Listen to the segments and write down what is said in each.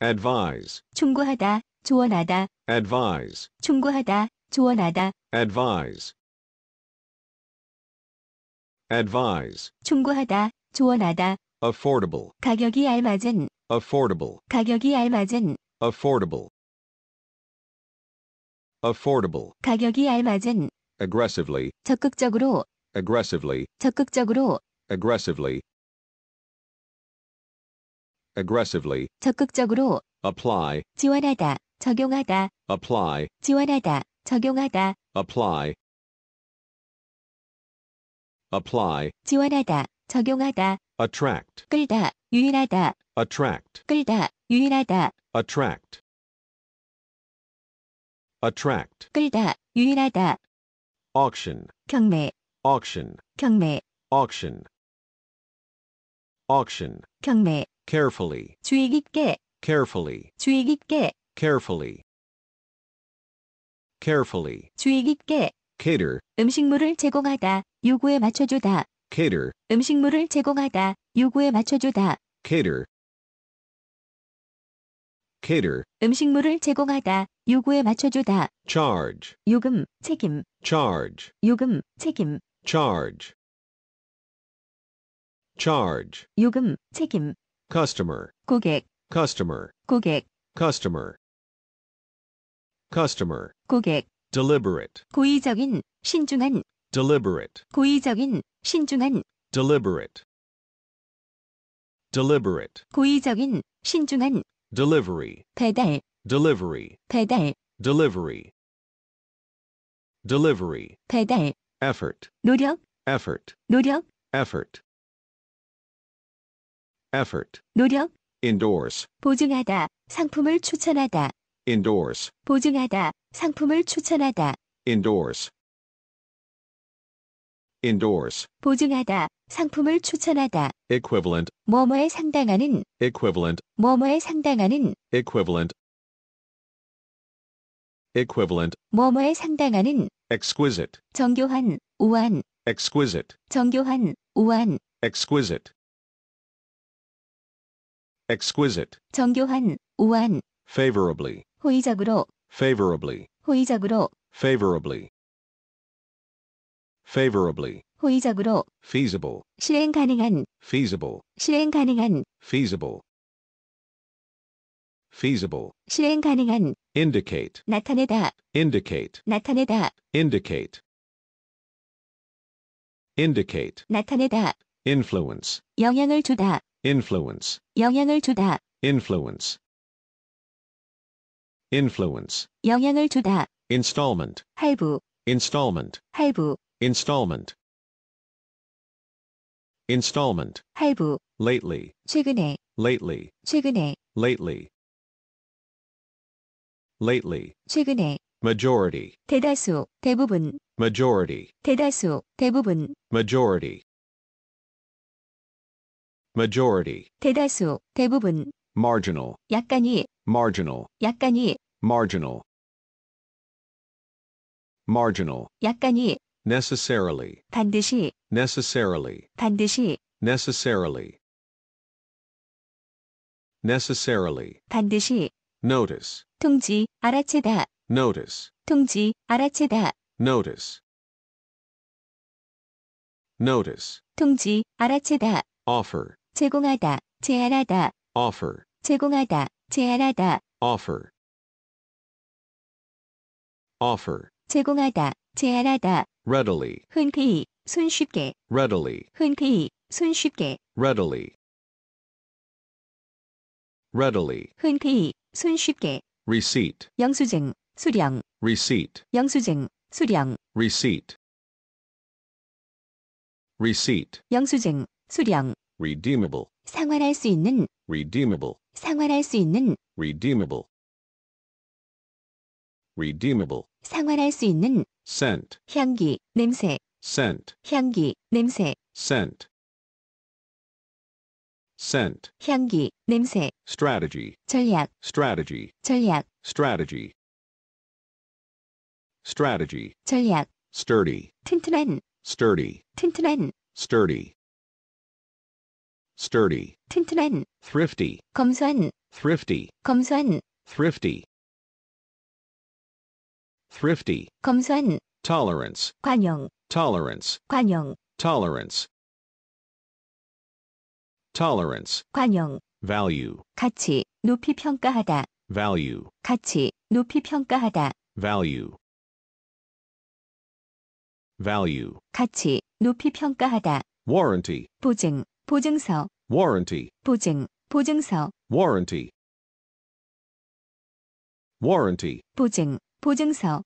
advise 충고하다 조언하다 advise 충고하다 조언하다 advise advise 충고하다 조언하다 affordable 가격이 알맞은 affordable 가격이 알맞은 affordable affordable 가격이 알맞은 aggressively 적극적으로 aggressively 적극적으로 aggressively aggressively, 적극적으로, apply, 지원하다, 적용하다, apply, 지원하다, 적용하다, apply, apply, 지원하다, 적용하다, attract, 끌다, 유인하다, attract, 끌다, 유인하다, attract, attract, 끌다, 유인하다, auction, 경매, auction, 경매, auction, auction, 경매, carefully 주의 깊게 carefully 주의 깊게 carefully carefully 주의 깊게 cater 음식물을 제공하다 요구에 맞춰주다 cater 음식물을 제공하다 요구에 맞춰주다 cater cater 음식물을 제공하다 요구에 맞춰주다 charge 요금 책임 charge 요금 책임 charge charge 요금 책임 customer 고객 customer 고객 customer customer 고객 deliberate 고의적인 신중한 deliberate 고의적인 신중한 deliberate deliberate 고의적인 신중한 delivery 배달 delivery 배달 delivery delivery 배달 effort 노력 effort 노력 effort effort, 노력, endorse, 보증하다, 상품을 추천하다, endorse, 보증하다, 상품을 추천하다, endorse, endorse, 보증하다, 상품을 추천하다, equivalent, 뭐뭐에 상당하는, equivalent, 뭐뭐에 상당하는, equivalent, equivalent, 뭐뭐에 상당하는, exquisite, 정교한, 우한, exquisite, 정교한, 우한, exquisite. exquisite 정교한 우한 favorably 호의적으로 favorably 호의적으로 favorably favorably 호의적으로 feasible 실행 가능한 feasible 실행 가능한 feasible feasible 실행 가능한 indicate 나타내다 indicate 나타내다 indicate indicate 나타내다 influence 영향을 주다 influence 영향을 주다 influence influence 영향을 주다 installment 할부 installment 할부 installment installment 할부 lately 최근에 lately 최근에 lately lately 최근에 majority 대다수 대부분 majority 대다수 대부분 majority majority, 대다수, 대부분, marginal, 약간이, marginal, 약간이, marginal, marginal, 약간이, necessarily, 반드시, necessarily, 반드시, necessarily, necessarily, 반드시, notice, 통지, 알아채다, notice, 통지, 알아채다, notice, notice, 통지, 알아채다, offer, 제공하다, 제안하다. offer. 제공하다, 제안하다. offer. offer. 제공하다, 제안하다. readily. 흔쾌히, 손쉽게. readily. 흔쾌히, 손쉽게. readily. readily. 흔쾌히, 손쉽게. receipt. 영수증, 수령. receipt. 영수증, 수령. receipt. receipt. 영수증, 수령. redeemable 상환할 수 있는 redeemable 상환할 수 있는 redeemable redeemable 상환할 수 있는 scent 향기 냄새 scent 향기 냄새 scent scent 향기 냄새 strategy 전략 strategy 전략 strategy strategy 전략 sturdy 튼튼한 sturdy 튼튼한 sturdy sturdy, 튼튼한, thrifty, 검소한, thrifty, 검소한, thrifty, thrifty, 검소한, tolerance, 관용, tolerance, 관용, tolerance, tolerance, 관용, value, 가치, 높이 평가하다, value, 가치, 높이 평가하다, value, value, 가치, 높이 평가하다, warranty, 보증, 보증서 warranty 보증 보증서 warranty warranty 보증 보증서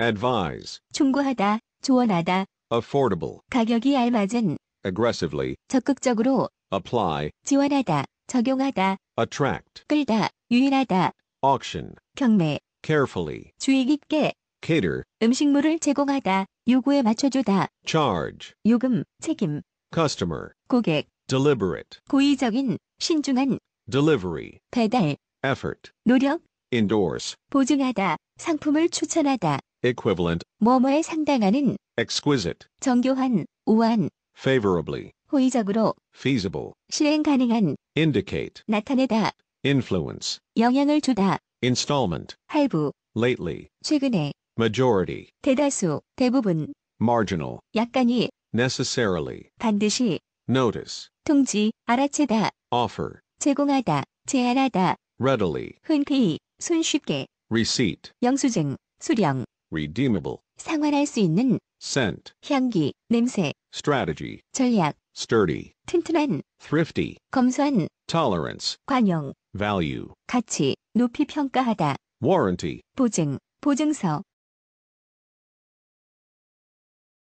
advise 충고하다 조언하다 affordable 가격이 알맞은 aggressively 적극적으로 apply 지원하다 적용하다 attract 끌다 유인하다 auction 경매 carefully 주의 깊게 cater 음식물을 제공하다 요구에 맞춰주다. charge, 요금, 책임, customer, 고객, deliberate, 고의적인, 신중한, delivery, 배달, effort, 노력, endorse, 보증하다, 상품을 추천하다, equivalent, 뭐뭐에 상당하는, exquisite, 정교한, 우한, favorably, 호의적으로, feasible, 실행 가능한, indicate, 나타내다, influence, 영향을 주다, installment, 할부, lately, 최근에, majority, 대다수, 대부분, marginal, 약간이, necessarily, 반드시, notice, 통지, 알아채다, offer, 제공하다, 제안하다, readily, 흔쾌히, 손쉽게, receipt, 영수증, 수령, redeemable, 상환할 수 있는, scent, 향기, 냄새, strategy, 전략, sturdy, 튼튼한, thrifty, 검소한, tolerance, 관용, value, 가치, 높이 평가하다, warranty, 보증, 보증서,